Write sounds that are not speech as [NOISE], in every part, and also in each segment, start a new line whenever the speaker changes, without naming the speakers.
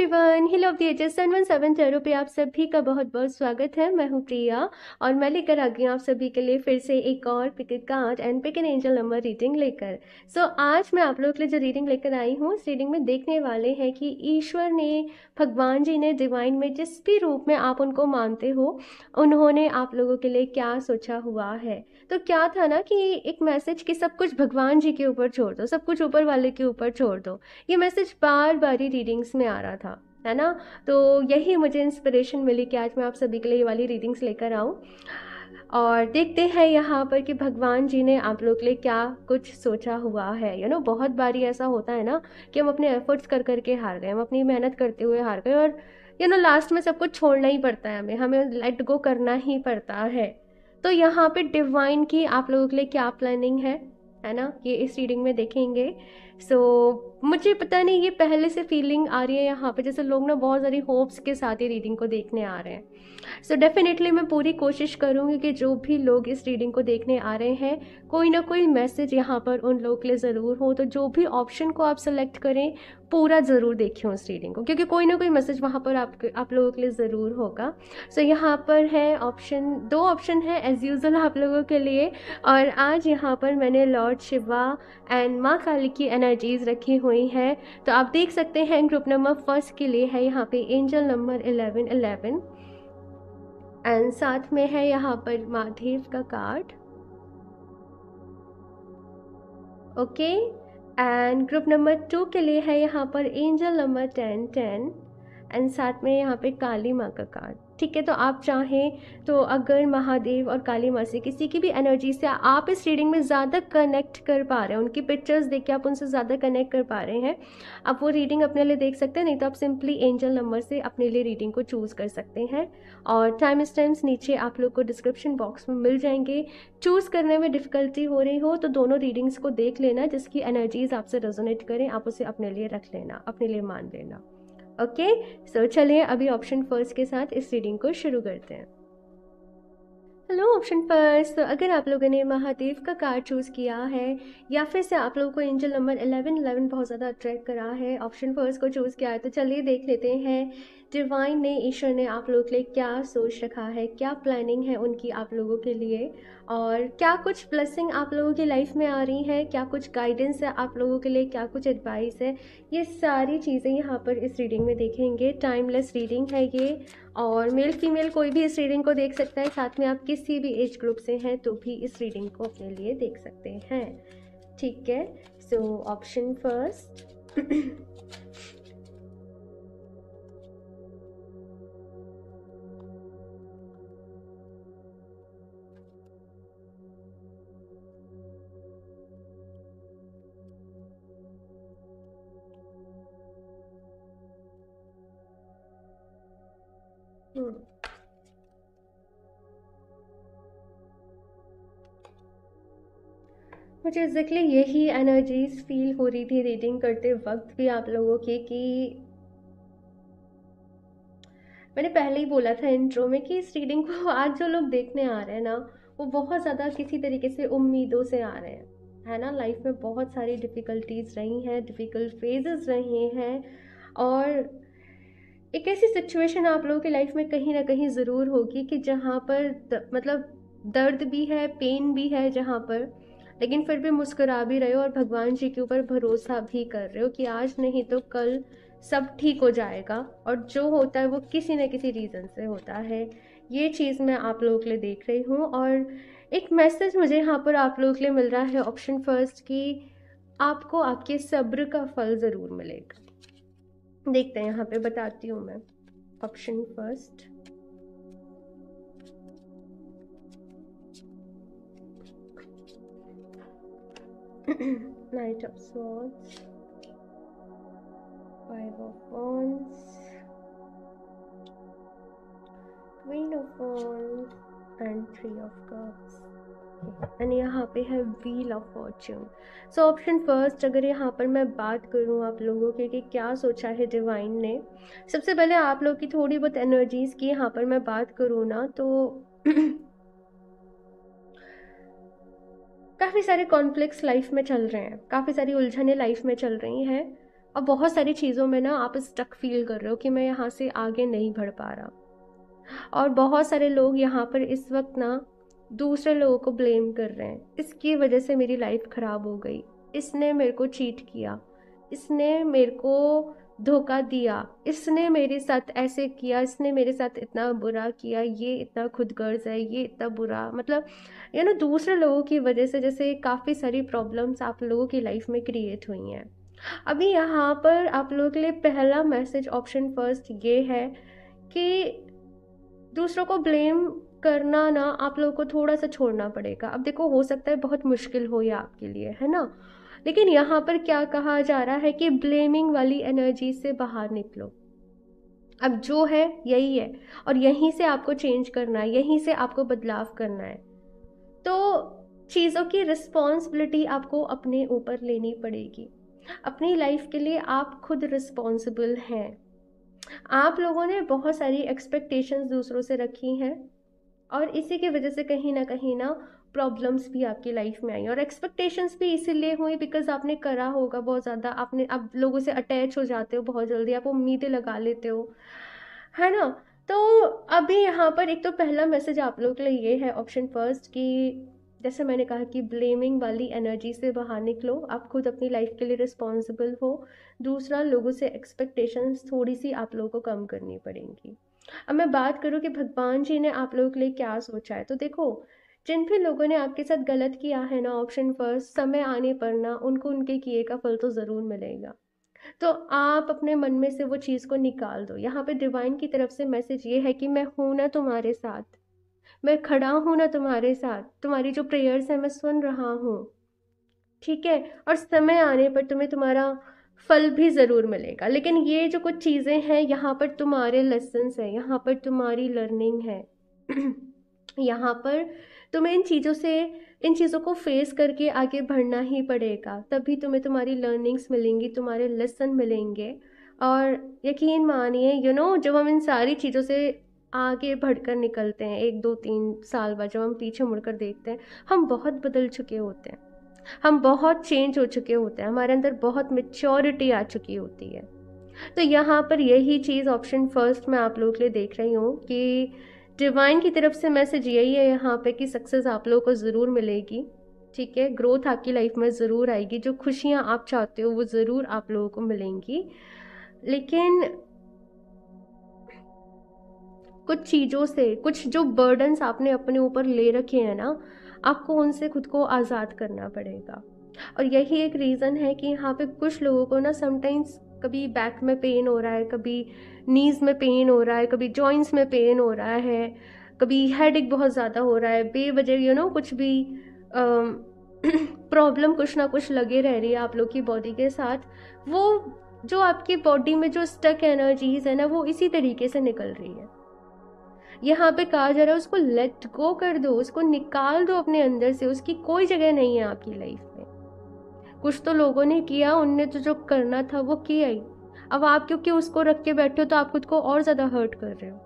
Everyone hello of the ages S one seven चेहरों पे आप सभी का बहुत बहुत स्वागत है मैं हूँ प्रिया और मैं लेकर आ गई हूँ आप सभी के लिए फिर से एक और pick a card and pick an angel number reading लेकर सो so, आज मैं आप लोगों के लिए जो रीडिंग लेकर आई हूँ इस रीडिंग में देखने वाले हैं कि ईश्वर ने भगवान जी ने डिवाइन में जिस भी रूप में आप उनको मानते हो उन्होंने आप लोगों के लिए क्या सोचा हुआ है तो क्या था ना कि एक मैसेज कि सब कुछ भगवान जी के ऊपर छोड़ दो सब कुछ ऊपर वाले के ऊपर छोड़ दो ये मैसेज बार बार ही रीडिंग्स में आ रहा था है ना तो यही मुझे इंस्पिरेशन मिली कि आज मैं आप सभी के लिए ये वाली रीडिंग्स लेकर आऊँ और देखते हैं यहाँ पर कि भगवान जी ने आप लोग के लिए क्या कुछ सोचा हुआ है यू you नो know, बहुत बारी ऐसा होता है ना कि हम अपने एफर्ट्स कर करके हार गए हम अपनी मेहनत करते हुए हार गए और यू नो लास्ट में सब कुछ छोड़ना ही पड़ता है हमें हमें लेट गो करना ही पड़ता है तो यहाँ पे डिवाइन की आप लोगों के लिए क्या प्लानिंग है है ना ये इस रीडिंग में देखेंगे सो so, मुझे पता नहीं ये पहले से फीलिंग आ रही है यहाँ पे जैसे लोग ना बहुत सारी होप्स के साथ ही रीडिंग को देखने आ रहे हैं सो so डेफिनेटली मैं पूरी कोशिश करूँगी कि जो भी लोग इस रीडिंग को देखने आ रहे हैं कोई ना कोई मैसेज यहाँ पर उन लोगों के लिए ज़रूर हो तो जो भी ऑप्शन को आप सेलेक्ट करें पूरा ज़रूर देखें उस रीडिंग को क्योंकि कोई ना कोई मैसेज वहाँ पर आप आप लोगों के लिए ज़रूर होगा सो so, यहाँ पर है ऑप्शन दो ऑप्शन है एज़ यूज़ल आप लोगों के लिए और आज यहाँ पर मैंने लॉर्ड शिवा एंड माँ काली की एनर्जीज़ रखी हुई हुई हैं तो आप देख सकते हैं ग्रुप नंबर फर्स्ट के लिए है यहाँ पे angel number eleven eleven and साथ में है यहाँ पर महादेव का card okay and group number two के लिए है यहाँ पर angel number ten ten and साथ में यहाँ पे काली माँ का कार्ड ठीक है तो आप चाहें तो अगर महादेव और काली माँ से किसी की भी एनर्जी से आप इस रीडिंग में ज़्यादा कनेक्ट कर पा रहे हैं उनकी पिक्चर्स देख के आप उनसे ज़्यादा कनेक्ट कर पा रहे हैं आप वो रीडिंग अपने लिए देख सकते हैं नहीं तो आप सिंपली एंजल नंबर से अपने लिए रीडिंग को चूज़ कर सकते हैं और टाइम स्टैम्प्स नीचे आप लोग को डिस्क्रिप्शन बॉक्स में मिल जाएंगे चूज़ करने में डिफ़िकल्टी हो रही हो तो दोनों रीडिंग्स को देख लेना जिसकी एनर्जीज़ आपसे रेजोनेट करें आप उसे अपने लिए रख लेना अपने लिए मान लेना ओके सो चलें अभी ऑप्शन फर्स्ट के साथ इस रीडिंग को शुरू करते हैं हेलो ऑप्शन फर्स्ट तो अगर आप लोगों ने महादेव का कार्ड चूज़ किया है या फिर से आप लोगों को एंजल नंबर 11 11 बहुत ज़्यादा अट्रैक्ट करा है ऑप्शन फर्स्ट को चूज़ किया है तो चलिए देख लेते हैं डिवाइन ने ईश्वर ने आप लोगों के लिए क्या सोच रखा है क्या प्लानिंग है उनकी आप लोगों के लिए और क्या कुछ ब्लेसिंग आप लोगों की लाइफ में आ रही है क्या कुछ गाइडेंस है आप लोगों के लिए क्या कुछ एडवाइस है ये सारी चीज़ें यहाँ पर इस रीडिंग में देखेंगे टाइमलेस रीडिंग है ये और मेल फीमेल कोई भी इस रीडिंग को देख सकता है साथ में आप किसी भी एज ग्रुप से हैं तो भी इस रीडिंग को अपने लिए देख सकते हैं ठीक है सो ऑप्शन फर्स्ट मुझे एग्जैक्टली यही एनर्जीज फील हो रही थी रीडिंग करते वक्त भी आप लोगों की कि मैंने पहले ही बोला था इंट्रो में कि इस रीडिंग को [LAUGHS] आज जो लोग देखने आ रहे हैं ना वो बहुत ज़्यादा किसी तरीके से उम्मीदों से आ रहे हैं है ना लाइफ में बहुत सारी डिफ़िकल्टीज रही हैं डिफ़िकल्ट फेजेस रहे हैं और एक ऐसी सिचुएशन आप लोगों की लाइफ में कहीं ना कहीं ज़रूर होगी कि जहाँ पर द, मतलब दर्द भी है पेन भी है जहाँ पर लेकिन फिर भी मुस्कुरा भी रहे हो और भगवान जी के ऊपर भरोसा भी कर रहे हो कि आज नहीं तो कल सब ठीक हो जाएगा और जो होता है वो किसी न किसी रीज़न से होता है ये चीज़ मैं आप लोगों के लिए देख रही हूँ और एक मैसेज मुझे यहाँ पर आप लोगों के लिए मिल रहा है ऑप्शन फर्स्ट कि आपको आपके सब्र का फल ज़रूर मिलेगा देखते हैं यहाँ पे बताती हूँ मैं option first [CLEARS THROAT] Knight of Swords, Five of Wands, Queen of Wands, and Three of Cups. And यहाँ पे है wheel of fortune so option first अगर यहाँ पर मैं बात करूँ आप लोगों के कि क्या सोचा है डिवाइन ने सबसे पहले आप लोग की थोड़ी बहुत एनर्जीज़ की यहाँ पर मैं बात करूँ ना तो [CLEARS THROAT] काफ़ी सारे कॉन्फ्लिक्स लाइफ में चल रहे हैं काफ़ी सारी उलझने लाइफ में चल रही हैं और बहुत सारी चीज़ों में ना आप स्टक फील कर रहे हो कि मैं यहाँ से आगे नहीं बढ़ पा रहा और बहुत सारे लोग यहाँ पर इस वक्त ना दूसरे लोगों को ब्लेम कर रहे हैं इसकी वजह से मेरी लाइफ ख़राब हो गई इसने मेरे को चीट किया इसने मेरे को धोखा दिया इसने मेरे साथ ऐसे किया इसने मेरे साथ इतना बुरा किया ये इतना खुद गर्ज है ये इतना बुरा मतलब यू नो दूसरे लोगों की वजह से जैसे काफ़ी सारी प्रॉब्लम्स आप लोगों की लाइफ में क्रिएट हुई हैं अभी यहाँ पर आप लोगों के लिए पहला मैसेज ऑप्शन फर्स्ट ये है कि दूसरों को ब्लेम करना ना आप लोगों को थोड़ा सा छोड़ना पड़ेगा अब देखो हो सकता है बहुत मुश्किल हो या आपके लिए है ना लेकिन यहाँ पर क्या कहा जा रहा है कि ब्लेमिंग वाली एनर्जी से बाहर निकलो अब जो है यही है और यहीं से आपको चेंज करना है यहीं से आपको बदलाव करना है तो चीज़ों की रिस्पॉन्सिबिलिटी आपको अपने ऊपर लेनी पड़ेगी अपनी लाइफ के लिए आप खुद रिस्पॉन्सिबल हैं आप लोगों ने बहुत सारी एक्सपेक्टेशंस दूसरों से रखी हैं और इसी की वजह से कहीं ना कहीं ना प्रॉब्लम्स भी आपकी लाइफ में आई और एक्सपेक्टेशंस भी इसीलिए हुई बिकॉज आपने करा होगा बहुत ज़्यादा आपने आप लोगों से अटैच हो जाते हो बहुत जल्दी आप उम्मीदें लगा लेते हो है ना तो अभी यहाँ पर एक तो पहला मैसेज आप लोगों के लिए ये है ऑप्शन फर्स्ट कि जैसे मैंने कहा कि ब्लेमिंग वाली एनर्जी से बाहर निकलो आप खुद अपनी लाइफ के लिए रिस्पॉन्सिबल हो दूसरा लोगों से एक्सपेक्टेशंस थोड़ी सी आप लोगों को कम करनी पड़ेंगी अब मैं बात करूँ कि भगवान जी ने आप लोगों के लिए क्या सोचा है तो देखो जिन भी लोगों ने आपके साथ गलत किया है ना ऑप्शन फर्स्ट समय आने पर ना उनको उनके किए का फल तो ज़रूर मिलेगा तो आप अपने मन में से वो चीज़ को निकाल दो यहाँ पे डिवाइन की तरफ से मैसेज ये है कि मैं हूँ ना तुम्हारे साथ मैं खड़ा हूँ ना तुम्हारे साथ तुम्हारी जो प्रेयर्स हैं मैं सुन रहा हूँ ठीक है और समय आने पर तुम्हें तुम्हारा फल भी ज़रूर मिलेगा लेकिन ये जो कुछ चीज़ें हैं यहाँ पर तुम्हारे लेसन्स हैं यहाँ पर तुम्हारी लर्निंग है [CLEARS THROAT] यहाँ पर तुम्हें इन चीज़ों से इन चीज़ों को फेस करके आगे बढ़ना ही पड़ेगा तभी तुम्हें तुम्हारी लर्निंग्स मिलेंगी तुम्हारे लेसन मिलेंगे और यकीन मानिए यू नो जब हम इन सारी चीज़ों से आगे बढ़कर निकलते हैं एक दो तीन साल बाद जब हम पीछे मुड़कर देखते हैं हम बहुत बदल चुके होते हैं हम बहुत चेंज हो चुके होते हैं हमारे अंदर बहुत मेच्योरिटी आ चुकी होती है तो यहाँ पर यही चीज़ ऑप्शन फर्स्ट मैं आप लोगों के लिए देख रही हूँ कि डिवाइन की तरफ से मैसेज यही है यहाँ पे कि सक्सेस आप लोगों को ज़रूर मिलेगी ठीक है ग्रोथ आपकी लाइफ में ज़रूर आएगी जो खुशियाँ आप चाहते हो वो ज़रूर आप लोगों को मिलेंगी लेकिन कुछ चीज़ों से कुछ जो बर्डन्स आपने अपने ऊपर ले रखे हैं ना आपको उनसे खुद को आज़ाद करना पड़ेगा और यही एक रीज़न है कि यहाँ पे कुछ लोगों को ना समटाइम्स कभी बैक में पेन हो रहा है कभी नीज़ में पेन हो रहा है कभी जॉइंट्स में पेन हो रहा है कभी हेड बहुत ज़्यादा हो रहा है बेवजह यू नो कुछ भी प्रॉब्लम um, [CLEARS THROAT] कुछ ना कुछ लगे रह रही है आप लोग की बॉडी के साथ वो जो आपकी बॉडी में जो स्टक एनर्जीज है ना वो इसी तरीके से निकल रही है यहाँ पे कहा जा रहा है उसको लेट गो कर दो उसको निकाल दो अपने अंदर से उसकी कोई जगह नहीं है आपकी लाइफ कुछ तो लोगों ने किया उनने तो जो करना था वो किया ही अब आप क्योंकि उसको रख के बैठे हो तो आप खुद को और ज़्यादा हर्ट कर रहे हो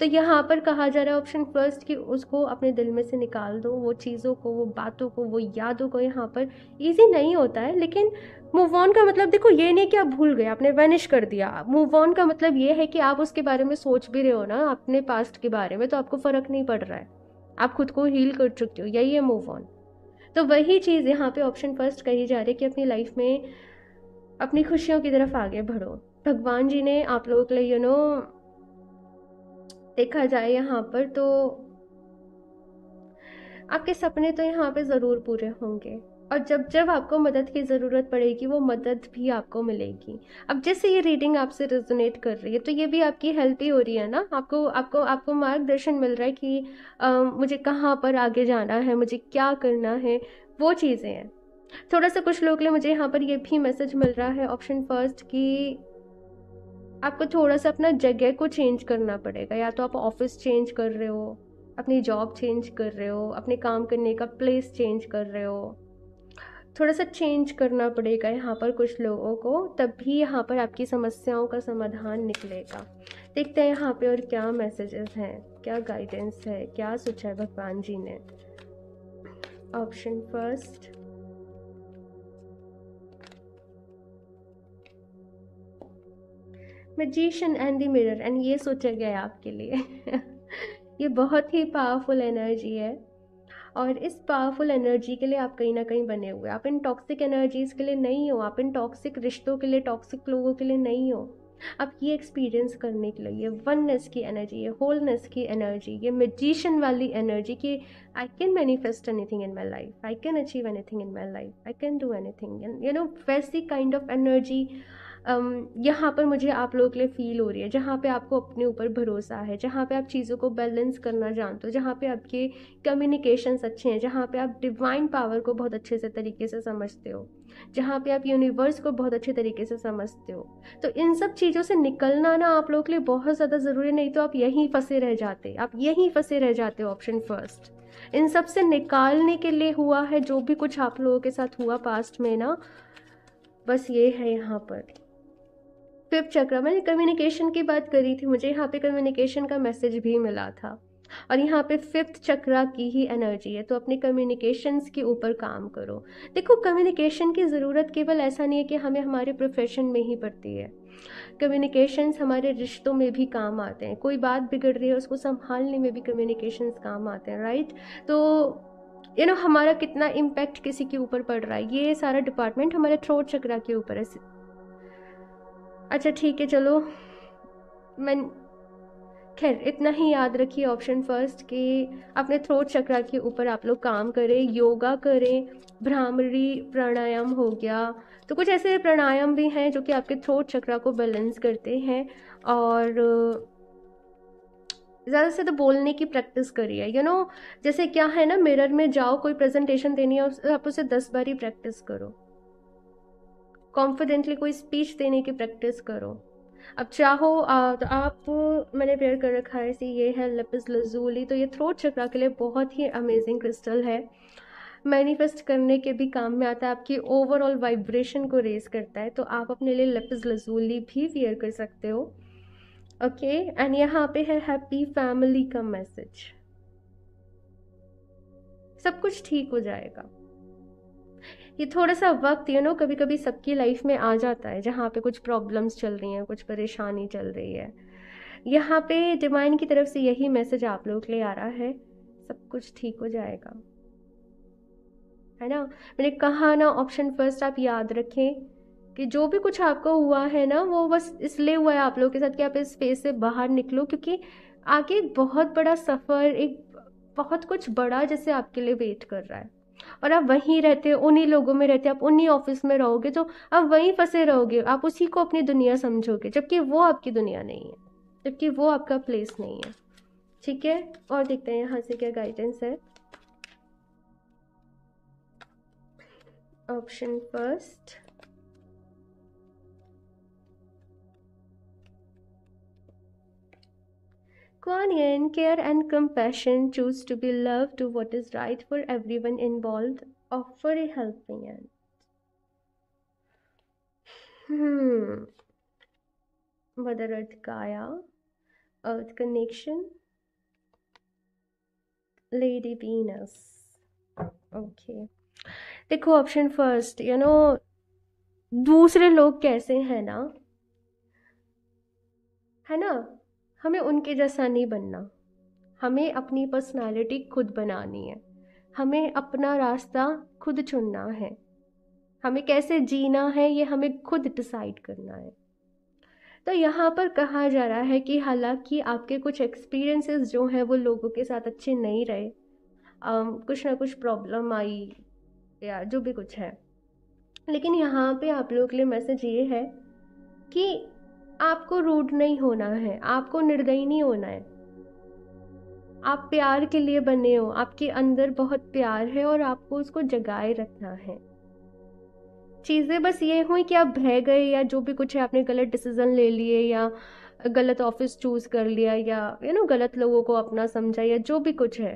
तो यहाँ पर कहा जा रहा है ऑप्शन फर्स्ट कि उसको अपने दिल में से निकाल दो वो चीज़ों को वो बातों को वो यादों को यहाँ पर इजी नहीं होता है लेकिन मूव ऑन का मतलब देखो ये नहीं कि आप भूल गए आपने वैनिश कर दिया मूव ऑन का मतलब ये है कि आप उसके बारे में सोच भी रहे हो ना अपने पास्ट के बारे में तो आपको फ़र्क नहीं पड़ रहा है आप खुद को हील कर चुके हो यही है मूव ऑन तो वही चीज़ यहाँ पे ऑप्शन फर्स्ट कही जा रही है कि अपनी लाइफ में अपनी खुशियों की तरफ आगे बढ़ो भगवान जी ने आप लोगों के लिए यू नो देखा जाए यहाँ पर तो आपके सपने तो यहाँ पे ज़रूर पूरे होंगे और जब जब आपको मदद की ज़रूरत पड़ेगी वो मदद भी आपको मिलेगी अब जैसे ये रीडिंग आपसे रेजोनेट कर रही है तो ये भी आपकी हेल्प ही हो रही है ना आपको आपको आपको मार्गदर्शन मिल रहा है कि आ, मुझे कहाँ पर आगे जाना है मुझे क्या करना है वो चीज़ें हैं थोड़ा सा कुछ लोग लिए मुझे यहाँ पर ये भी मैसेज मिल रहा है ऑप्शन फर्स्ट कि आपको थोड़ा सा अपना जगह को चेंज करना पड़ेगा या तो आप ऑफिस चेंज कर रहे हो अपनी जॉब चेंज कर रहे हो अपने काम करने का प्लेस चेंज कर रहे हो थोड़ा सा चेंज करना पड़ेगा यहाँ पर कुछ लोगों को तब भी यहाँ पर आपकी समस्याओं का समाधान निकलेगा देखते हैं यहाँ पे और क्या मैसेजेस हैं क्या गाइडेंस है क्या सोचा है भगवान जी ने option first magician and the mirror and ये सोचा गया है आपके लिए [LAUGHS] ये बहुत ही पावरफुल एनर्जी है और इस पावरफुल एनर्जी के लिए आप कहीं ना कहीं बने हुए आप इन टॉक्सिक एनर्जीज़ के लिए नहीं हो आप इन टॉक्सिक रिश्तों के लिए टॉक्सिक लोगों के लिए नहीं हो आप ये एक्सपीरियंस करने के लिए ये वननेस की एनर्जी ये होलनेस की एनर्जी ये मेडिशन वाली एनर्जी कि I can manifest anything in my life I can achieve anything in my life I can do anything thing you know वैसी काइंड ऑफ एनर्जी यहाँ पर मुझे आप लोगों के लिए फ़ील हो रही है जहाँ पे आपको अपने ऊपर भरोसा है जहाँ पे आप चीज़ों को बैलेंस करना जानते हो जहाँ पे आपके कम्युनिकेशंस अच्छे हैं जहाँ पे आप डिवाइन पावर को बहुत अच्छे से तरीके से समझते हो जहाँ पे आप यूनिवर्स को बहुत अच्छे तरीके से समझते हो तो इन सब चीज़ों से निकलना ना आप लोगों के लिए बहुत ज़्यादा ज़रूरी नहीं तो आप यहीं फंसे रह जाते आप यहीं फंसे रह जाते हो ऑप्शन फर्स्ट इन सब से निकालने के लिए हुआ है जो भी कुछ आप लोगों के साथ हुआ पास्ट में ना बस ये है यहाँ पर फिफ्थ चक्र मैंने कम्युनिकेशन की बात करी थी मुझे यहाँ पे कम्युनिकेशन का मैसेज भी मिला था और यहाँ पे फिफ्थ चक्रा की ही एनर्जी है तो अपने कम्युनिकेशंस के ऊपर काम करो देखो कम्युनिकेशन की ज़रूरत केवल ऐसा नहीं है कि हमें हमारे प्रोफेशन में ही पड़ती है कम्युनिकेशंस हमारे रिश्तों में भी काम आते हैं कोई बात बिगड़ रही है उसको संभालने में भी कम्युनिकेशंस काम आते हैं राइट तो यू नो हमारा कितना इम्पैक्ट किसी के ऊपर पड़ रहा है ये सारा डिपार्टमेंट हमारे थ्रोट चक्रा के ऊपर है अच्छा ठीक है चलो मैं खैर इतना ही याद रखिए ऑप्शन फर्स्ट कि अपने थ्रोट चक्रा के ऊपर आप लोग काम करें योगा करें भ्रामरी प्राणायाम हो गया तो कुछ ऐसे प्राणायाम भी हैं जो कि आपके थ्रोट चक्रा को बैलेंस करते हैं और ज़्यादा से तो बोलने की प्रैक्टिस करिए यू नो जैसे क्या है ना मिरर में जाओ कोई प्रेजेंटेशन देनी है आप उसे दस बार ही प्रैक्टिस करो कॉन्फिडेंटली कोई स्पीच देने की प्रैक्टिस करो अब चाहो तो आप मैंने प्रेयर कर रखा है सी ये है लपिस लजूली तो ये थ्रोट चक्रा के लिए बहुत ही अमेजिंग क्रिस्टल है मैनिफेस्ट करने के भी काम में आता है आपकी ओवरऑल वाइब्रेशन को रेज करता है तो आप अपने लिए लपिस लजूली भी वेयर कर सकते हो ओके एंड यहाँ पे है हैप्पी फैमिली का मैसेज सब कुछ ठीक हो जाएगा ये थोड़ा सा वक्त यू नो कभी कभी सबकी लाइफ में आ जाता है जहाँ पे कुछ प्रॉब्लम्स चल रही हैं कुछ परेशानी चल रही है यहाँ पे डिवाइन की तरफ से यही मैसेज आप लोग के लिए आ रहा है सब कुछ ठीक हो जाएगा है ना मैंने कहा ना ऑप्शन फर्स्ट आप याद रखें कि जो भी कुछ आपको हुआ है ना वो बस इसलिए हुआ है आप लोगों के साथ कि आप इस फेज से बाहर निकलो क्योंकि आगे एक बहुत बड़ा सफ़र एक बहुत कुछ बड़ा जैसे आपके लिए वेट कर रहा है और आप वहीं रहते उन्हीं लोगों में रहते आप उन्हीं ऑफिस में रहोगे तो आप वहीं फंसे रहोगे आप उसी को अपनी दुनिया समझोगे जबकि वो आपकी दुनिया नहीं है जबकि वो आपका प्लेस नहीं है ठीक है और देखते हैं यहाँ से क्या गाइडेंस है option first Bhagwan in care and compassion choose to be loved, do what is right for everyone involved, offer a helping hand. Hmm. Mother Earth Gaia, Earth Connection, Lady Venus. Okay. देखो option first you know दूसरे लोग कैसे हैं ना है ना हमें उनके जैसा नहीं बनना हमें अपनी पर्सनालिटी खुद बनानी है हमें अपना रास्ता खुद चुनना है हमें कैसे जीना है ये हमें खुद डिसाइड करना है तो यहाँ पर कहा जा रहा है कि हालांकि आपके कुछ एक्सपीरियंसेस जो हैं वो लोगों के साथ अच्छे नहीं रहे आ, कुछ ना कुछ प्रॉब्लम आई या जो भी कुछ है लेकिन यहाँ पे आप लोगों के लिए मैसेज ये है कि आपको रूड नहीं होना है आपको निर्दयी नहीं होना है आप प्यार के लिए बने हो आपके अंदर बहुत प्यार है और आपको उसको जगाए रखना है चीज़ें बस ये हुई कि आप भय गए या जो भी कुछ है आपने गलत डिसीज़न ले लिए या गलत ऑफिस चूज़ कर लिया या यू नो गलत लोगों को अपना समझा या जो भी कुछ है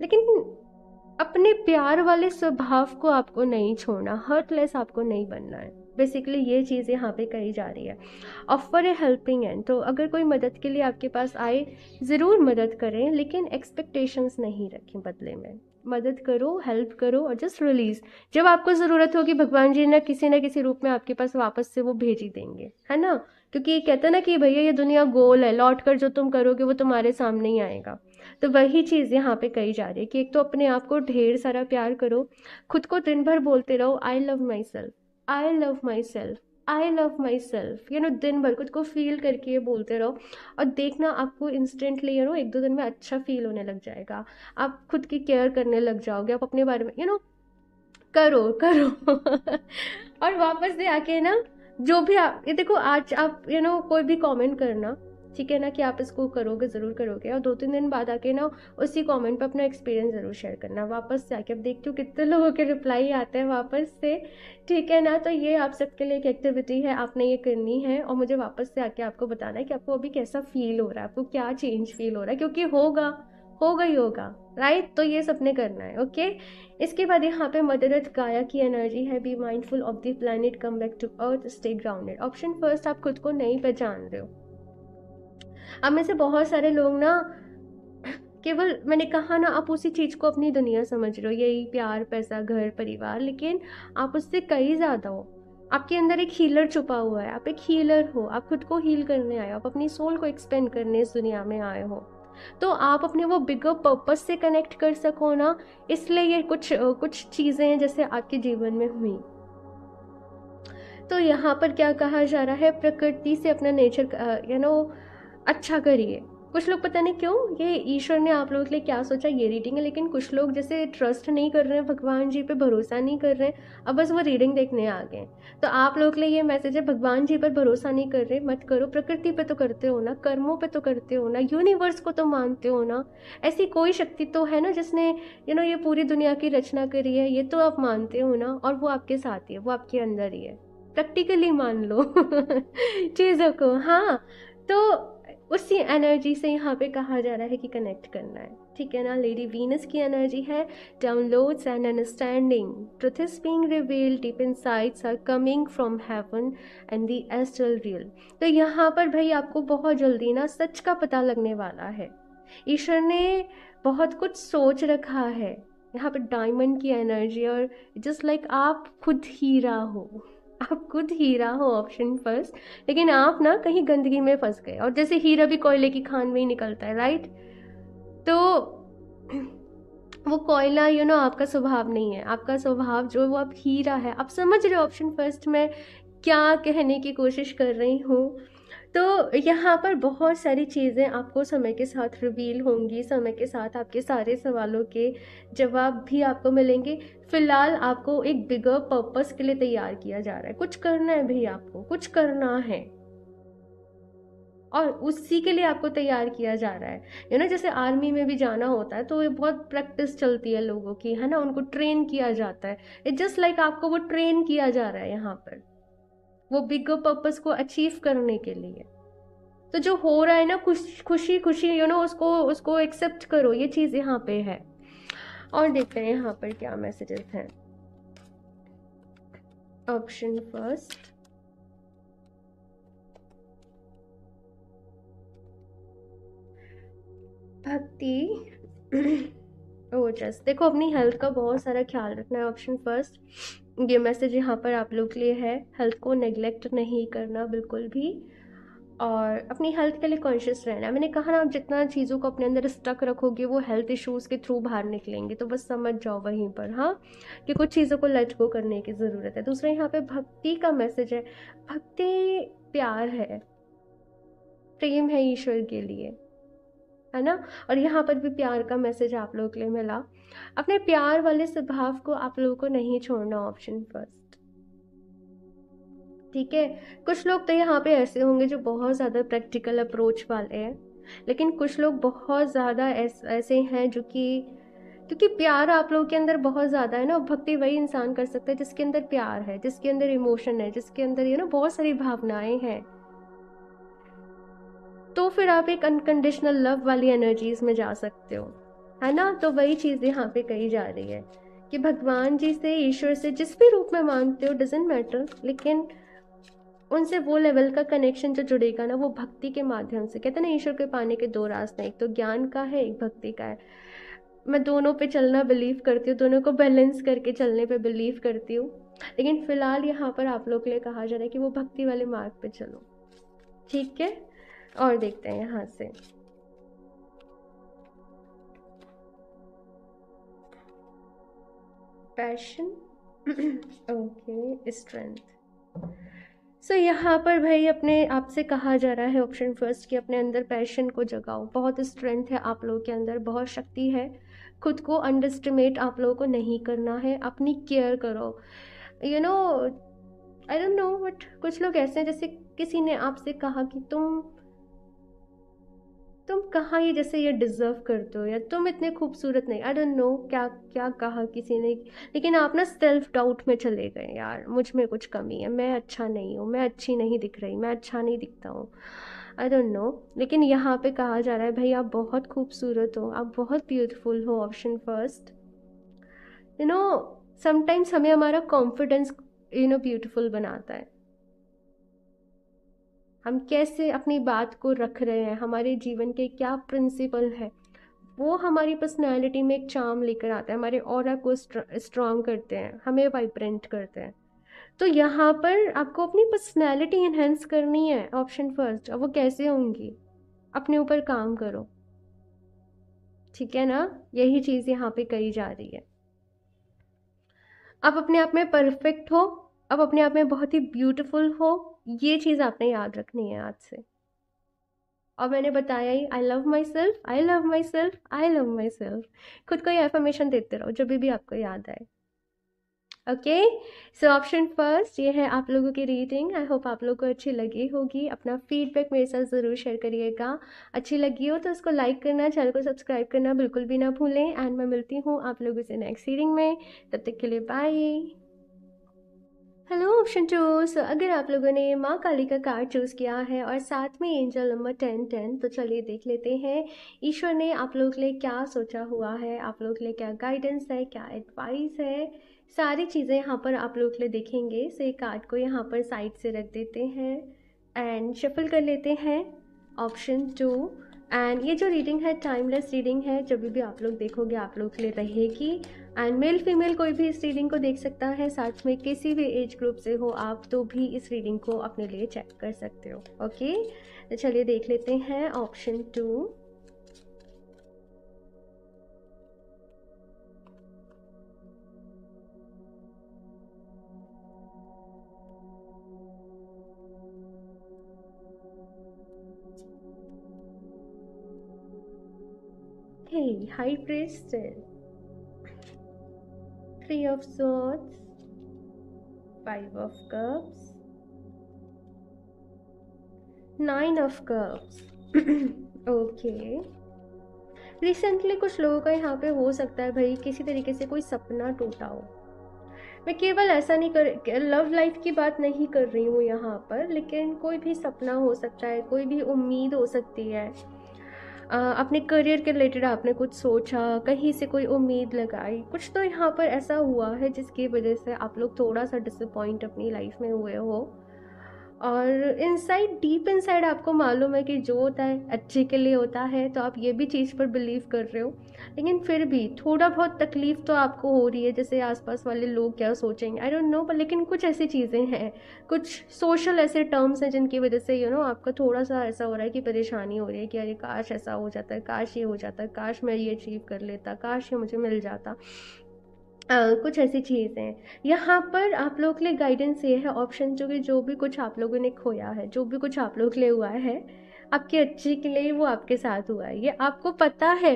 लेकिन अपने प्यार वाले स्वभाव को आपको नहीं छोड़ना हर्टलेस आपको नहीं बनना है बेसिकली ये चीज़ यहाँ पे कही जा रही है ऑफ़र ए हेल्पिंग एंड तो अगर कोई मदद के लिए आपके पास आए ज़रूर मदद करें लेकिन एक्सपेक्टेशंस नहीं रखें बदले में मदद करो हेल्प करो और जस्ट रिलीज़ जब आपको ज़रूरत होगी भगवान जी ना किसी ना किसी रूप में आपके पास वापस से वो भेज ही देंगे है ना क्योंकि ये कहता ना कि भैया ये दुनिया गोल है लौट कर जो तुम करोगे वो तुम्हारे सामने ही आएगा तो वही चीज़ यहाँ पे कही जा रही है कि एक तो अपने आप को ढेर सारा प्यार करो खुद को दिन भर बोलते रहो I love myself I love myself I love myself you know दिन भर खुद को फील करके ये बोलते रहो और देखना आपको इंस्टेंटली यू नो एक दो दिन में अच्छा फील होने लग जाएगा आप खुद की केयर करने लग जाओगे आप अपने बारे में यू you नो know, करो करो [LAUGHS] और वापस दे आके ना जो भी आप ये देखो आज आप यू you नो know, कोई भी कमेंट करना ठीक है ना कि आप इसको करोगे ज़रूर करोगे और दो तीन दिन बाद आके ना उसी कमेंट पर अपना एक्सपीरियंस ज़रूर शेयर करना वापस से आके अब देखती हूँ कितने लोगों के रिप्लाई आते हैं वापस से ठीक है ना तो ये आप सबके लिए एक एक्टिविटी है आपने ये करनी है और मुझे वापस से आके आपको बताना है कि आपको अभी कैसा फील हो रहा है आपको क्या चेंज फील हो रहा है क्योंकि होगा होगा ही होगा राइट तो ये सबने करना है ओके इसके बाद यहाँ पे मदर अर्थ काया की एनर्जी है be mindful of the planet come back to earth stay grounded option first आप खुद को नहीं पहचान रहे हो अब में से बहुत सारे लोग ना केवल मैंने कहा ना आप उसी चीज़ को अपनी दुनिया समझ रहे हो यही प्यार पैसा घर परिवार लेकिन आप उससे कई ज़्यादा हो आपके अंदर एक हीलर छुपा हुआ है आप एक हीलर हो आप खुद को हील करने आए हो आप अपनी सोल को एक्सपेंड करने इस दुनिया में आए हो तो आप अपने वो बिगर पर्पस से कनेक्ट कर सको ना इसलिए ये कुछ कुछ चीज़ें हैं जैसे आपके जीवन में हुई तो यहाँ पर क्या कहा जा रहा है प्रकृति से अपना नेचर यू नो अच्छा करिए कुछ लोग पता नहीं क्यों ये ईश्वर ने आप लोगों के लिए क्या सोचा ये रीडिंग है लेकिन कुछ लोग जैसे ट्रस्ट नहीं कर रहे हैं भगवान जी पे भरोसा नहीं कर रहे हैं अब बस वो रीडिंग देखने आ गए तो आप लोग के लिए ये मैसेज है भगवान जी पर भरोसा नहीं कर रहे मत करो प्रकृति पे तो करते हो ना कर्मों पे तो करते हो ना यूनिवर्स को तो मानते हो ना ऐसी कोई शक्ति तो है ना जिसने यू नो ये पूरी दुनिया की रचना करी है ये तो आप मानते हो ना और वो आपके साथ ही है वो आपके अंदर ही है प्रैक्टिकली मान लो [LAUGHS] चीज़ों को हाँ तो उसी एनर्जी से यहाँ पे कहा जा रहा है कि कनेक्ट करना है ठीक है ना लेडी वीनस की एनर्जी है downloads and understanding truth is being revealed deep sights are coming from heaven and the astral realm तो यहाँ पर भाई आपको बहुत जल्दी ना सच का पता लगने वाला है ईश्वर ने बहुत कुछ सोच रखा है यहाँ पर डायमंड की एनर्जी और जस्ट लाइक like आप खुद हीरा हो आप खुद हीरा हो ऑप्शन फर्स्ट लेकिन आप ना कहीं गंदगी में फंस गए और जैसे हीरा भी कोयले की खान में ही निकलता है राइट तो [CLEARS THROAT] वो कोयला यू नो आपका स्वभाव नहीं है आपका स्वभाव जो वो आप हीरा है आप समझ रहे हो ऑप्शन फर्स्ट में क्या कहने की कोशिश कर रही हूँ तो यहाँ पर बहुत सारी चीज़ें आपको समय के साथ रिवील होंगी समय के साथ आपके सारे सवालों के जवाब भी आपको मिलेंगे फ़िलहाल आपको एक बिगर पर्पस के लिए तैयार किया जा रहा है कुछ करना है भी आपको कुछ करना है और उसी के लिए आपको तैयार किया जा रहा है यू ना जैसे आर्मी में भी जाना होता है तो ये बहुत प्रैक्टिस चलती है लोगों की है ना उनको ट्रेन किया जाता है इट जस्ट लाइक आपको वो ट्रेन किया जा रहा है यहाँ पर वो बिगर पर्पस को अचीव करने के लिए तो जो हो रहा है ना खुश खुशी खुशी यू नो उसको उसको एक्सेप्ट करो ये चीज़ यहाँ पे है और देखते हैं यहाँ पर क्या मैसेजेस हैं ऑप्शन फर्स्ट भक्ति जस्ट [CLEARS THROAT] oh, देखो अपनी हेल्थ का बहुत सारा ख्याल रखना है ऑप्शन फर्स्ट ये मैसेज यहाँ पर आप लोग के लिए है हेल्थ को नेग्लेक्ट नहीं करना बिल्कुल भी और अपनी हेल्थ के लिए कॉन्शियस रहना मैंने कहा ना आप जितना चीज़ों को अपने अंदर स्टक रखोगे वो हेल्थ इश्यूज़ के थ्रू बाहर निकलेंगे तो बस समझ जाओ वहीं पर हाँ कि कुछ चीज़ों को लेट गो करने की ज़रूरत है दूसरा यहाँ पे भक्ति का मैसेज है भक्ति प्यार है प्रेम है ईश्वर के लिए है ना और यहाँ पर भी प्यार का मैसेज आप लोगों के लिए मिला अपने प्यार वाले स्वभाव को आप लोगों को नहीं छोड़ना ऑप्शन फर्स्ट ठीक है कुछ लोग तो यहाँ पे ऐसे होंगे जो बहुत ज़्यादा प्रैक्टिकल अप्रोच वाले हैं लेकिन कुछ लोग बहुत ज़्यादा ऐस, ऐसे हैं जो कि क्योंकि प्यार आप लोगों के अंदर बहुत ज़्यादा है ना भक्ति वही इंसान कर सकता है जिसके अंदर प्यार है जिसके अंदर इमोशन है जिसके अंदर यू ना बहुत सारी भावनाएं हैं तो फिर आप एक अनकंडीशनल लव वाली एनर्जीज में जा सकते हो है ना तो वही चीज़ यहाँ पे कही जा रही है कि भगवान जी से ईश्वर से जिस भी रूप में मानते हो डजेंट मैटर लेकिन उनसे वो लेवल का कनेक्शन जो जुड़ेगा ना वो भक्ति के माध्यम से कहते हैं ना ईश्वर के पाने के दो रास्ते हैं एक तो ज्ञान का है एक भक्ति का है मैं दोनों पे चलना बिलीव करती हूँ दोनों को बैलेंस करके चलने पे बिलीव करती हूँ लेकिन फ़िलहाल यहाँ पर आप लोग के लिए कहा जा रहा है कि वो भक्ति वाले मार्ग पे चलो ठीक है और देखते हैं यहाँ से पैशन ओके स्ट्रेंथ सो यहाँ पर भाई अपने आपसे कहा जा रहा है ऑप्शन फर्स्ट कि अपने अंदर पैशन को जगाओ बहुत स्ट्रेंथ है आप लोगों के अंदर बहुत शक्ति है खुद को अंडरस्टिमेट आप लोगों को नहीं करना है अपनी केयर करो you know I don't know but कुछ लोग ऐसे हैं जैसे किसी ने आपसे कहा कि तुम तुम कहाँ ये जैसे ये डिज़र्व करते हो या तुम इतने खूबसूरत नहीं आई डोंट नो क्या क्या कहा किसी ने लेकिन आप ना सेल्फ डाउट में चले गए यार मुझ में कुछ कमी है मैं अच्छा नहीं हूँ मैं अच्छी नहीं दिख रही मैं अच्छा नहीं दिखता हूँ आई डोंट नो लेकिन यहाँ पे कहा जा रहा है भाई आप बहुत खूबसूरत हो आप बहुत ब्यूटिफुल हो option first you know sometimes हमें हमारा कॉन्फिडेंस यू नो ब्यूटिफुल बनाता है हम कैसे अपनी बात को रख रहे हैं हमारे जीवन के क्या प्रिंसिपल है वो हमारी पर्सनैलिटी में एक चाम लेकर आता है हमारे और को स्ट्रांग करते हैं हमें वाइब्रेंट करते हैं तो यहाँ पर आपको अपनी पर्सनैलिटी इन्हेंस करनी है ऑप्शन फर्स्ट वो कैसे होंगी अपने ऊपर काम करो ठीक है ना यही चीज़ यहाँ पे कही जा रही है आप अपने आप में परफेक्ट हो आप अपने आप में बहुत ही ब्यूटीफुल हो ये चीज़ आपने याद रखनी है आज से और मैंने बताया ही I love myself I love myself I love myself खुद को ये एफर्मेशन देते रहो जब भी, भी आपको याद आए ओके सो ऑप्शन फर्स्ट ये है आप लोगों की रीडिंग आई होप आप लोगों को अच्छी लगी होगी अपना फीडबैक मेरे साथ ज़रूर शेयर करिएगा अच्छी लगी हो तो उसको लाइक करना चैनल को सब्सक्राइब करना बिल्कुल भी ना भूलें एंड मैं मिलती हूँ आप लोगों से नेक्स्ट रीडिंग में तब तक के लिए bye hello option two so अगर आप लोगों ने माँ काली का कार्ड चूज़ किया है और साथ में एंजल नंबर टेन टेन तो चलिए देख लेते हैं ईश्वर ने आप लोगों के लिए क्या सोचा हुआ है आप लोगों के लिए क्या गाइडेंस है क्या एडवाइस है सारी चीज़ें यहाँ पर आप लोगों के लिए देखेंगे सो ये कार्ड को यहाँ पर साइड से रख देते हैं एंड शफल कर लेते हैं ऑप्शन टू एंड ये जो रीडिंग है टाइमलेस रीडिंग है जब भी आप लोग देखोगे आप लोग के लिए रहेगी एंड मेल फीमेल कोई भी इस रीडिंग को देख सकता है साथ में किसी भी एज ग्रुप से हो आप तो भी इस रीडिंग को अपने लिए चेक कर सकते हो ओके okay? तो चलिए देख लेते हैं option two three High priestess. three of swords. five of cups. nine of cups [CLEARS THROAT] okay recently कुछ लोगों का यहाँ पे हो सकता है भाई किसी तरीके से कोई सपना टूटा हो मैं केवल ऐसा नहीं कर लव लाइफ की बात नहीं कर रही हूँ यहाँ पर लेकिन कोई भी सपना हो सकता है कोई भी उम्मीद हो सकती है अपने करियर के रिलेटेड आपने कुछ सोचा कहीं से कोई उम्मीद लगाई कुछ तो यहाँ पर ऐसा हुआ है जिसकी वजह से आप लोग थोड़ा सा डिसअपॉइंट अपनी लाइफ में हुए हो और इनसाइड डीप इनसाइड आपको मालूम है कि जो होता है अच्छे के लिए होता है तो आप ये भी चीज़ पर बिलीव कर रहे हो लेकिन फिर भी थोड़ा बहुत तकलीफ़ तो आपको हो रही है जैसे आसपास वाले लोग क्या सोचेंगे आई डोंट नो पर लेकिन कुछ ऐसी चीज़ें हैं कुछ सोशल ऐसे टर्म्स हैं जिनकी वजह से यू नो आपका थोड़ा सा ऐसा हो रहा है कि परेशानी हो रही है कि अरे काश ऐसा हो जाता काश ये हो जाता काश मैं ये अचीव कर लेता काश ये मुझे मिल जाता आ, कुछ ऐसी चीज़ें यहाँ पर आप लोग के लिए गाइडेंस ये है ऑप्शन जो कि जो भी कुछ आप लोगों ने खोया है जो भी कुछ आप लोग के लिए हुआ है आपके अच्छे के लिए वो आपके साथ हुआ है ये आपको पता है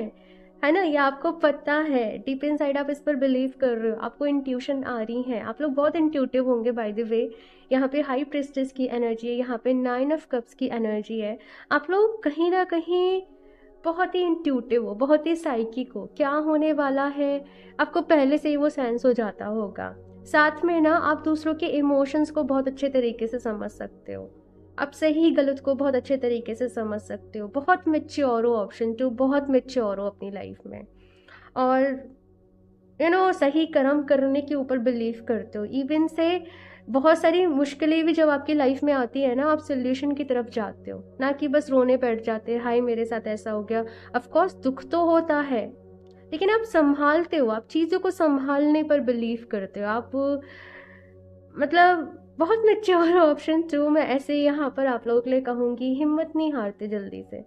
है ना ये आपको पता है डीप इन साइड आप इस पर बिलीव कर रहे हो आपको इंट्यूशन आ रही है आप लोग बहुत इंट्यूटिव होंगे बाय द वे यहाँ पे हाई प्रेस्टिस की एनर्जी है यहाँ पे नाइन ऑफ कप्स की एनर्जी है आप लोग कहीं ना कहीं बहुत ही इंट्यूटिव हो बहुत ही साइकिक हो क्या होने वाला है आपको पहले से ही वो सेंस हो जाता होगा साथ में ना आप दूसरों के इमोशंस को बहुत अच्छे तरीके से समझ सकते हो आप सही गलत को बहुत अच्छे तरीके से समझ सकते हो बहुत मेच्योर हो ऑप्शन टू बहुत मेच्योर हो अपनी लाइफ में और यू you नो know, सही कर्म करने के ऊपर बिलीव करते हो इवन से बहुत सारी मुश्किलें भी जब आपकी लाइफ में आती है ना आप सोल्यूशन की तरफ जाते हो ना कि बस रोने बैठ जाते हैं हाय मेरे साथ ऐसा हो गया अफकोर्स दुख तो होता है लेकिन आप संभालते हो आप चीज़ों को संभालने पर बिलीव करते हो आप मतलब बहुत मेच्योर ऑप्शन टू मैं ऐसे यहाँ पर आप लोगों के लिए कहूँगी हिम्मत नहीं हारते जल्दी से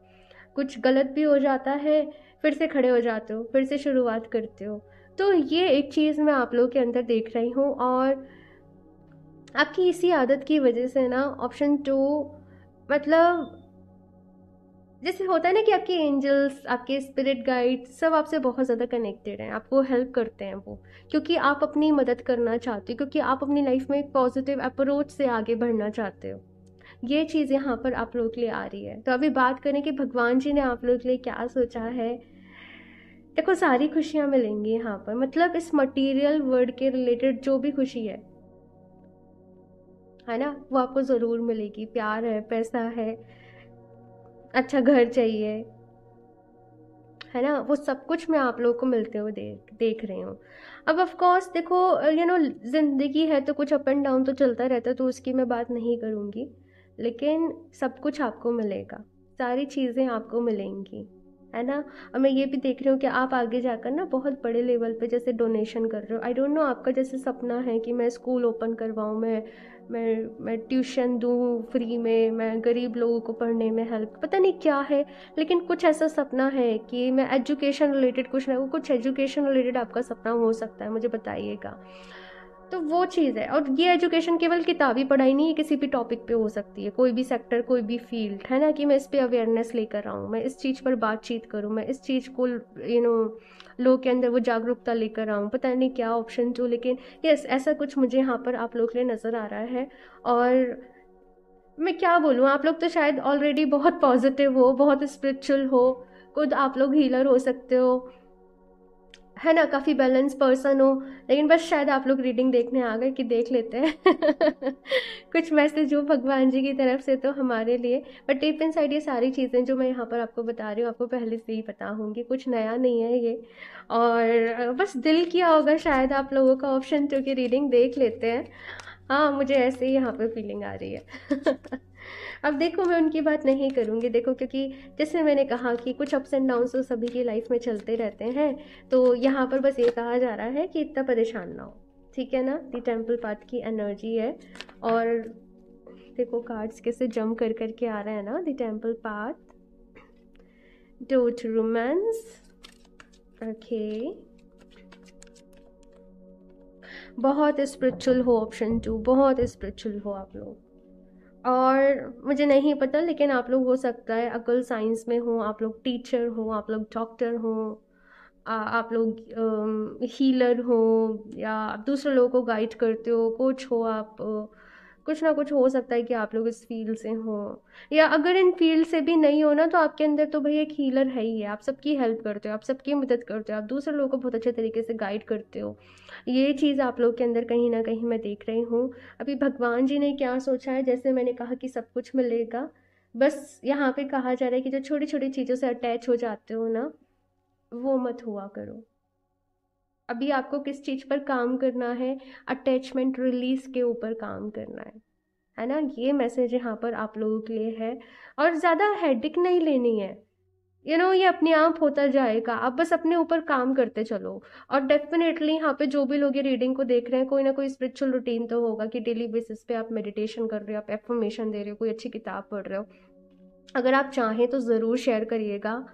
कुछ गलत भी हो जाता है फिर से खड़े हो जाते हो फिर से शुरुआत करते हो तो ये एक चीज़ मैं आप लोगों के अंदर देख रही हूँ और आपकी इसी आदत की वजह से ना ऑप्शन टू मतलब जैसे होता है ना कि आपके एंजल्स आपके स्पिरिट गाइड सब आपसे बहुत ज़्यादा कनेक्टेड हैं आपको हेल्प करते हैं वो क्योंकि आप अपनी मदद करना चाहते हो क्योंकि आप अपनी लाइफ में एक पॉजिटिव अप्रोच से आगे बढ़ना चाहते हो ये चीज़ यहाँ पर आप लोग के लिए आ रही है तो अभी बात करें कि भगवान जी ने आप लोग के लिए क्या सोचा है देखो सारी खुशियाँ मिलेंगी यहाँ पर मतलब इस मटेरियल वर्ल्ड के रिलेटेड जो भी खुशी है है ना वो आपको ज़रूर मिलेगी प्यार है पैसा है अच्छा घर चाहिए है ना वो सब कुछ मैं आप लोगों को मिलते हुए देख देख रही हूँ अब ऑफ कोर्स देखो यू नो ज़िंदगी है तो कुछ अप एंड डाउन तो चलता रहता है तो उसकी मैं बात नहीं करूँगी लेकिन सब कुछ आपको मिलेगा सारी चीज़ें आपको मिलेंगी है ना और मैं ये भी देख रही हूँ कि आप आगे जाकर ना बहुत बड़े लेवल पे जैसे डोनेशन कर रहे हो आई डोंट नो आपका जैसे सपना है कि मैं स्कूल ओपन करवाऊँ मैं मैं मैं ट्यूशन दूँ फ्री में मैं गरीब लोगों को पढ़ने में हेल्प पता नहीं क्या है लेकिन कुछ ऐसा सपना है कि मैं एजुकेशन रिलेटेड कुछ ना कुछ एजुकेशन रिलेटेड आपका सपना हो सकता है मुझे बताइएगा तो वो चीज़ है और ये एजुकेशन केवल किताबी पढ़ाई नहीं है किसी भी टॉपिक पे हो सकती है कोई भी सेक्टर कोई भी फील्ड है ना कि मैं इस पर अवेयरनेस लेकर आऊँ मैं इस चीज़ पर बातचीत करूँ मैं इस चीज़ को यू नो लोग के अंदर वो जागरूकता लेकर आऊँ पता नहीं क्या ऑप्शन जो लेकिन यस ऐसा कुछ मुझे यहाँ पर आप लोग के लिए नज़र आ रहा है और मैं क्या बोलूँ आप लोग तो शायद ऑलरेडी बहुत पॉजिटिव हो बहुत स्पिरिचुअल हो खुद आप लोग हीलर हो सकते हो है ना काफ़ी बैलेंस पर्सन हो लेकिन बस शायद आप लोग रीडिंग देखने आ गए कि देख लेते हैं [LAUGHS] कुछ मैसेज हो भगवान जी की तरफ से तो हमारे लिए बट टिप इन साइड ये सारी चीज़ें जो मैं यहाँ पर आपको बता रही हूँ आपको पहले से ही पता होंगी कुछ नया नहीं है ये और बस दिल किया होगा शायद आप लोगों का ऑप्शन क्योंकि रीडिंग देख लेते हैं हाँ मुझे ऐसे ही यहाँ पर फीलिंग आ रही है [LAUGHS] अब देखो मैं उनकी बात नहीं करूँगी देखो क्योंकि जैसे मैंने कहा कि कुछ अप्स एंड डाउन तो सभी की लाइफ में चलते रहते हैं तो यहाँ पर बस ये कहा जा रहा है कि इतना परेशान ना हो ठीक है ना दी टेम्पल पाथ की एनर्जी है और देखो कार्ड्स कैसे जम कर कर के आ रहे हैं ना the temple path dot romance okay बहुत स्पिरिचुअल हो ऑप्शन टू बहुत स्पिरिचुअल हो आप लोग और मुझे नहीं पता लेकिन आप लोग हो सकता है अकल साइंस में हो आप लोग टीचर हो आप लोग डॉक्टर हो आप लोग हीलर हो या आप दूसरे लोगों को गाइड करते हो कोच हो आप कुछ ना कुछ हो सकता है कि आप लोग इस फील्ड से हो या अगर इन फील्ड से भी नहीं हो ना तो आपके अंदर तो भाई एक हीलर है ही है आप सबकी हेल्प करते हो आप सबकी मदद करते हो आप दूसरे लोगों को बहुत अच्छे तरीके से गाइड करते हो ये चीज़ आप लोग के अंदर कहीं ना कहीं मैं देख रही हूँ अभी भगवान जी ने क्या सोचा है जैसे मैंने कहा कि सब कुछ मिलेगा बस यहाँ पे कहा जा रहा है कि जो छोटी छोटी चीज़ों से अटैच हो जाते हो ना वो मत हुआ करो अभी आपको किस चीज़ पर काम करना है अटैचमेंट रिलीज़ के ऊपर काम करना है है ना ये मैसेज यहाँ पर आप लोगों के लिए है और ज़्यादा हेडिक नहीं लेनी है यू you नो know, ये अपने आप होता जाएगा आप बस अपने ऊपर काम करते चलो और डेफिनेटली यहाँ पे जो भी लोग ये रीडिंग को देख रहे हैं कोई ना कोई स्पिरिचुअल रूटीन तो होगा कि डेली बेसिस पे आप मेडिटेशन कर रहे हो आप एफर्मेशन दे रहे हो कोई अच्छी किताब पढ़ रहे हो अगर आप चाहें तो ज़रूर शेयर करिएगा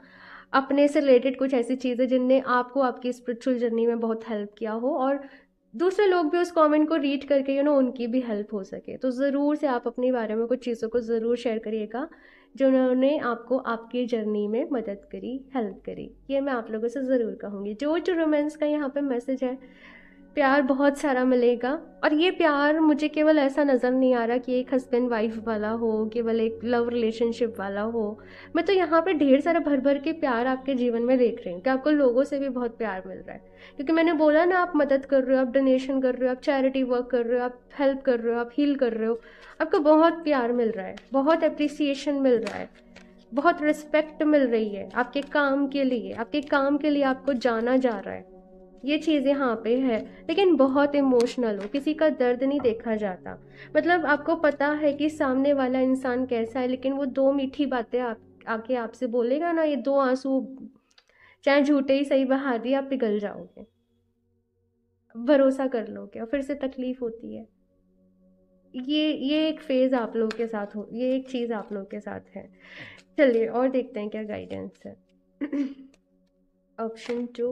अपने से रिलेटेड कुछ ऐसी चीज़ें जिनने आपको आपकी स्पिरिचुअल जर्नी में बहुत हेल्प किया हो और दूसरे लोग भी उस कमेंट को रीड करके यू नो उनकी भी हेल्प हो सके तो ज़रूर से आप अपने बारे में कुछ चीज़ों को ज़रूर शेयर करिएगा जिन्होंने आपको आपकी जर्नी में मदद करी हेल्प करी ये मैं आप लोगों से ज़रूर कहूँगी जो जो रोमेंस का यहाँ पे मैसेज है प्यार बहुत सारा मिलेगा और ये प्यार मुझे केवल ऐसा नज़र नहीं आ रहा कि एक हस्बैंड वाइफ वाला हो केवल एक लव रिलेशनशिप वाला हो मैं तो यहाँ पे ढेर सारा भर भर के प्यार आपके जीवन में देख रही हूँ कि आपको लोगों से भी बहुत प्यार मिल रहा है क्योंकि मैंने बोला ना आप मदद कर रहे हो आप डोनेशन कर रहे हो आप चैरिटी वर्क कर रहे हो आप हेल्प कर रहे हो आप हील कर रहे हो आपको बहुत प्यार मिल रहा है बहुत अप्रिसिएशन मिल रहा है बहुत रिस्पेक्ट मिल रही है आपके काम के लिए आपके काम के लिए आपको जाना जा रहा है ये चीज़ यहाँ पे है लेकिन बहुत इमोशनल हो किसी का दर्द नहीं देखा जाता मतलब आपको पता है कि सामने वाला इंसान कैसा है लेकिन वो दो मीठी बातें आप आके आपसे बोलेगा ना ये दो आंसू चाहे झूठे ही सही बहा दिए आप पिघल जाओगे भरोसा कर लोगे और फिर से तकलीफ होती है ये ये एक फेज़ आप लोगों के साथ हो ये एक चीज़ आप लोगों के साथ है चलिए और देखते हैं क्या गाइडेंस है option [COUGHS] two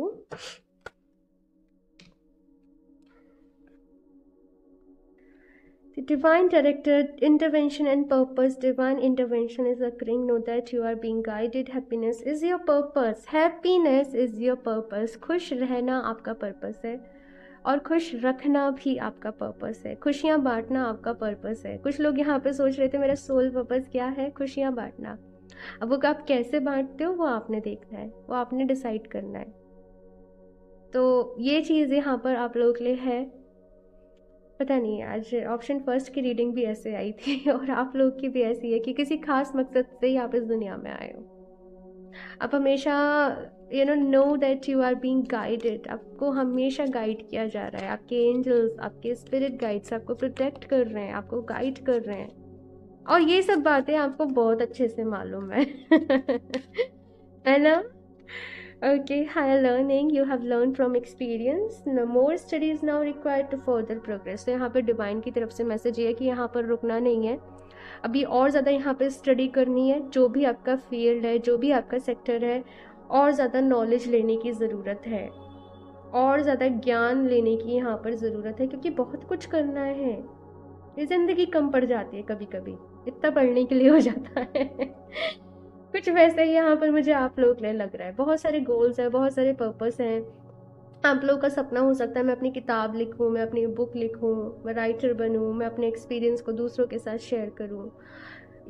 The divine directed intervention and purpose. Divine intervention is occurring. Know that you are being guided. Happiness is your purpose. Happiness is your purpose. khush rehna aapka purpose hai और खुश रखना भी आपका purpose है खुशियाँ बांटना आपका purpose है कुछ लोग यहाँ पे सोच रहे थे मेरा सोल पर्पस क्या है खुशियाँ बांटना अब वो आप कैसे बांटते हो वो आपने देखना है वो आपने डिसाइड करना है तो ये चीज़ यहाँ पर आप लोगों के लिए है पता नहीं आज ऑप्शन फर्स्ट की रीडिंग भी ऐसे आई थी [LAUGHS] और आप लोग की भी ऐसी है कि किसी खास मकसद से ही आप इस दुनिया में आए हो आप हमेशा you know know that you are being guided आपको हमेशा गाइड किया जा रहा है आपके एंजल्स आपके स्पिरिट गाइड्स आपको प्रोटेक्ट कर रहे हैं आपको गाइड कर रहे हैं और ये सब बातें आपको बहुत अच्छे से मालूम है [LAUGHS] है ना Okay, higher learning you have learned from experience. No more studies now required to further progress. तो so, यहाँ पर डिवाइन की तरफ से मैसेज ये है कि यहाँ पर रुकना नहीं है अभी और ज़्यादा यहाँ पर स्टडी करनी है जो भी आपका फील्ड है जो भी आपका सेक्टर है और ज़्यादा नॉलेज लेने की ज़रूरत है और ज़्यादा ज्ञान लेने की यहाँ पर ज़रूरत है क्योंकि बहुत कुछ करना है ये ज़िंदगी कम पड़ जाती है कभी कभी इतना पढ़ने के लिए हो जाता है कुछ वैसे ही यहाँ पर मुझे आप लोग ने लग रहा है बहुत सारे गोल्स हैं बहुत सारे पर्पस हैं आप लोगों का सपना हो सकता है मैं अपनी किताब लिखूं मैं अपनी बुक लिखूं मैं राइटर बनूं मैं अपने एक्सपीरियंस को दूसरों के साथ शेयर करूं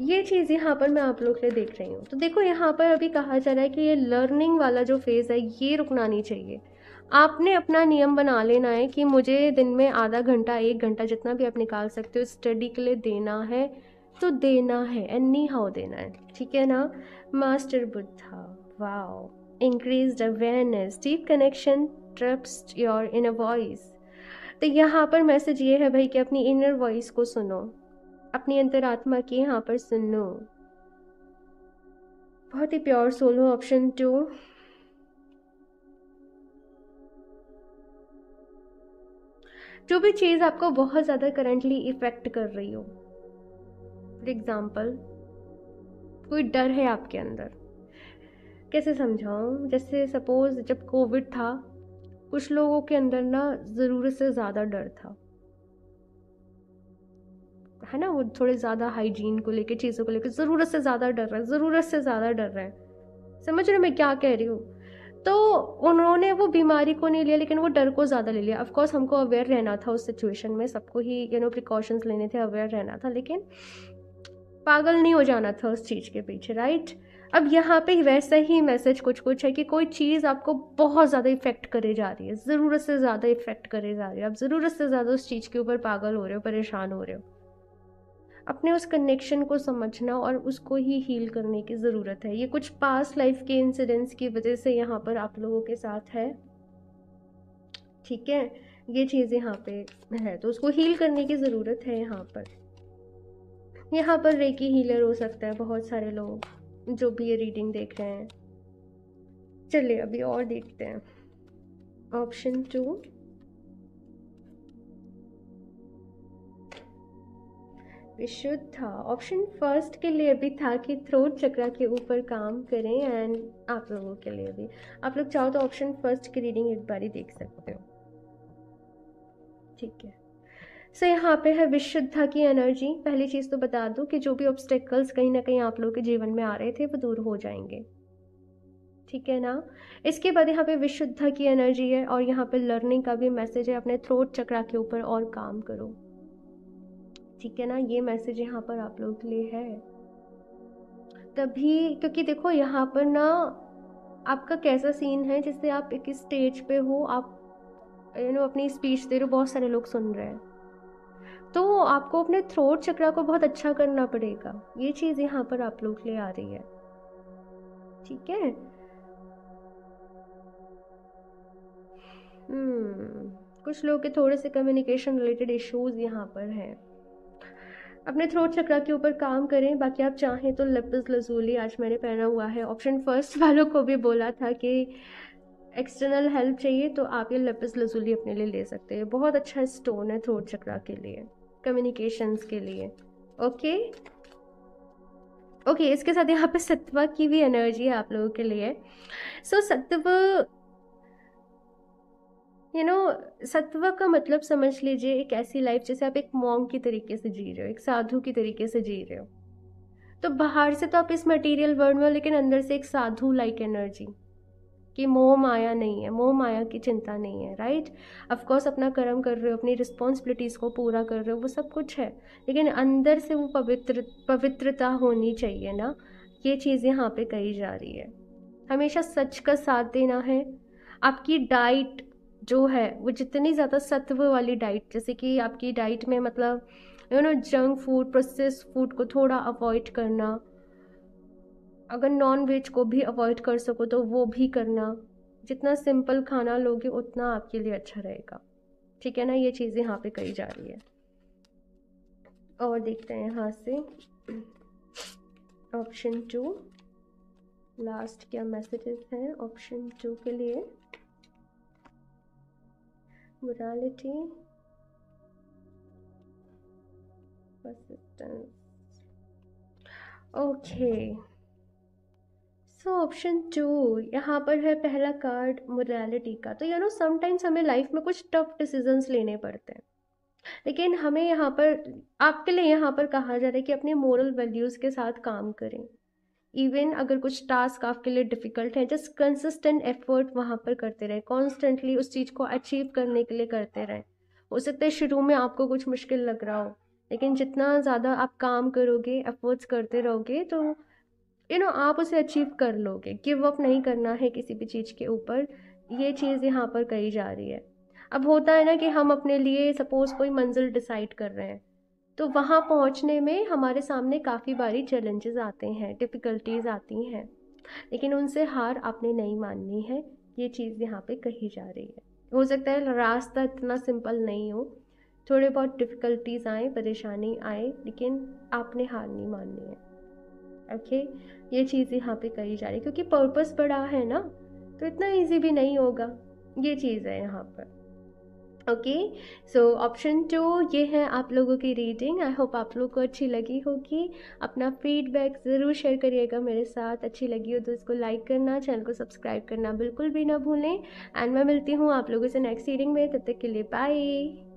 ये चीज़ यहाँ पर मैं आप लोग के लिए देख रही हूँ तो देखो यहाँ पर अभी कहा जा रहा है कि ये लर्निंग वाला जो फेज़ है ये रुकना नहीं चाहिए आपने अपना नियम बना लेना है कि मुझे दिन में आधा घंटा एक घंटा जितना भी आप निकाल सकते हो स्टडी के लिए देना है तो देना है एंड नी हाउ देना है ठीक है ना master Buddha wow increase awareness deep connection trust your inner voice तो यहाँ पर मैसेज ये है भाई कि अपनी इनर वॉइस को सुनो अपनी अंतरात्मा की यहाँ पर सुनो बहुत ही प्योर सोल हो ऑप्शन टू जो भी चीज़ आपको बहुत ज़्यादा करंटली इफ़ेक्ट कर रही हो फॉर एग्ज़ाम्पल कोई डर है आपके अंदर कैसे समझाऊँ जैसे सपोज़ जब कोविड था कुछ लोगों के अंदर ना ज़रूरत से ज़्यादा डर था है ना वो थोड़े ज़्यादा हाइजीन को लेके चीज़ों को लेके ज़रूरत से ज़्यादा डर रहे हैं ज़रूरत से ज़्यादा डर रहे हैं समझ रहे मैं क्या कह रही हूँ तो उन्होंने वो बीमारी को नहीं लिया लेकिन वो डर को ज़्यादा ले लिया ऑफकोर्स हमको अवेयर रहना था उस सिचुएशन में सबको ही यू नो प्रिकॉशंस लेने थे अवेयर रहना था लेकिन पागल नहीं हो जाना था उस चीज़ के पीछे राइट अब यहाँ पे वैसा ही मैसेज कुछ कुछ है कि कोई चीज़ आपको बहुत ज़्यादा इफ़ेक्ट करे जा रही है ज़रूरत से ज़्यादा इफ़ेक्ट करे जा रही है आप ज़रूरत से ज़्यादा उस चीज़ के ऊपर पागल हो रहे हो परेशान हो रहे हो अपने उस कनेक्शन को समझना और उसको ही हील करने की ज़रूरत है ये कुछ पास लाइफ के इंसिडेंट्स की वजह से यहाँ पर आप लोगों के साथ है ठीक है ये चीज़ यहाँ पे है तो उसको हील करने की ज़रूरत है यहाँ पर यहाँ पर रेकी हीलर हो सकता है बहुत सारे लोग जो भी ये रीडिंग देख रहे हैं चलिए अभी और देखते हैं ऑप्शन टू विशुद्ध था ऑप्शन फर्स्ट के लिए भी था कि थ्रोट चक्रा के ऊपर काम करें एंड आप लोगों के लिए भी आप लोग चाहो तो ऑप्शन फर्स्ट की रीडिंग एक बार ही देख सकते हो ठीक है सो so, यहाँ पे है विशुद्धा की एनर्जी पहली चीज़ तो बता दूँ कि जो भी ऑब्स्टेकल्स कहीं ना कहीं आप लोग के जीवन में आ रहे थे वो दूर हो जाएंगे ठीक है ना इसके बाद यहाँ पे विशुद्धा की एनर्जी है और यहाँ पे लर्निंग का भी मैसेज है अपने थ्रोट चक्रा के ऊपर और काम करो ठीक है ना ये मैसेज यहाँ पर आप लोगों के लिए है तभी क्योंकि देखो यहाँ पर ना आपका कैसा सीन है जैसे आप एक स्टेज पे हो आप यू नो अपनी स्पीच दे रहे हो बहुत सारे लोग सुन रहे हैं तो आपको अपने थ्रोट चक्रा को बहुत अच्छा करना पड़ेगा ये चीज़ यहाँ पर आप लोग ले आ रही है ठीक है हम्म, कुछ लोग के थोड़े से कम्युनिकेशन रिलेटेड इश्यूज यहाँ पर हैं अपने थ्रोट चक्रा के ऊपर काम करें बाकी आप चाहें तो लपस लजूली आज मैंने पहना हुआ है ऑप्शन फर्स्ट [LAUGHS] वालों को भी बोला था कि एक्सटर्नल हेल्प चाहिए तो आप ये लपस लजूली अपने लिए ले सकते हैं बहुत अच्छा स्टोन है थ्रोट चक्रा के लिए कम्युनिकेशंस के लिए ओके ओके इसके साथ यहाँ पे सत्व की भी एनर्जी है आप लोगों के लिए सो so, सत्व यू नो सत्व का मतलब समझ लीजिए एक ऐसी लाइफ जैसे आप एक मॉन्ग की तरीके से जी रहे हो एक साधु की तरीके से जी रहे हो तो बाहर से तो आप इस मटेरियल वर्ल्ड में लेकिन अंदर से एक साधु लाइक एनर्जी कि मोह माया नहीं है मोह माया की चिंता नहीं है राइट अफकोर्स अपना कर्म कर रहे हो अपनी रिस्पॉन्सिबिलिटीज़ को पूरा कर रहे हो वो सब कुछ है लेकिन अंदर से वो पवित्र पवित्रता होनी चाहिए ना ये चीज़ यहाँ पे कही जा रही है हमेशा सच का साथ देना है आपकी डाइट जो है वो जितनी ज़्यादा सत्व वाली डाइट जैसे कि आपकी डाइट में मतलब you know junk food process food को थोड़ा अवॉइड करना अगर नॉन वेज को भी अवॉइड कर सको तो वो भी करना जितना सिंपल खाना लोगे उतना आपके लिए अच्छा रहेगा ठीक है ना ये चीज़ यहाँ पे कही जा रही है और देखते हैं यहाँ से ऑप्शन टू लास्ट क्या मैसेजेस हैं ऑप्शन टू के लिए morality okay okay so option two यहाँ पर है पहला कार्ड मोरालिटी का तो यू नो समाइम्स हमें लाइफ में कुछ टफ डिसीजंस लेने पड़ते हैं लेकिन हमें यहाँ पर आपके लिए यहाँ पर कहा जा रहा है कि अपने मोरल वैल्यूज़ के साथ काम करें इवन अगर कुछ टास्क आपके लिए डिफ़िकल्ट है जस्ट कंसिस्टेंट एफर्ट वहाँ पर करते रहें कॉन्स्टेंटली उस चीज़ को अचीव करने के लिए करते रहें हो सकता है शुरू में आपको कुछ मुश्किल लग रहा हो लेकिन जितना ज़्यादा आप काम करोगे एफर्ट्स करते रहोगे तो यू नो आप उसे अचीव कर लोगे गिव अप नहीं करना है किसी भी चीज़ के ऊपर ये चीज़ यहाँ पर कही जा रही है अब होता है ना कि हम अपने लिए सपोज़ कोई मंजिल डिसाइड कर रहे हैं तो वहाँ पहुँचने में हमारे सामने काफ़ी बारी चैलेंजेस आते हैं डिफ़िकल्टीज़ आती हैं लेकिन उनसे हार आपने नहीं माननी है ये चीज़ यहाँ पे कही जा रही है हो सकता है रास्ता इतना सिंपल नहीं हो थोड़े बहुत डिफ़िकल्टीज़ आए परेशानी आए लेकिन आपने हार नहीं माननी है ओके ये चीज़ यहाँ पे कही जा रही है क्योंकि पर्पस बड़ा है ना तो इतना इजी भी नहीं होगा ये चीज़ है यहाँ पर ओके सो ऑप्शन टू ये है आप लोगों की रीडिंग आई होप आप लोगों को अच्छी लगी होगी अपना फीडबैक ज़रूर शेयर करिएगा मेरे साथ अच्छी लगी हो तो इसको लाइक करना चैनल को सब्सक्राइब करना बिल्कुल भी ना भूलें एंड मैं मिलती हूँ आप लोगों से नेक्स्ट रीडिंग में तब तक के लिए बाय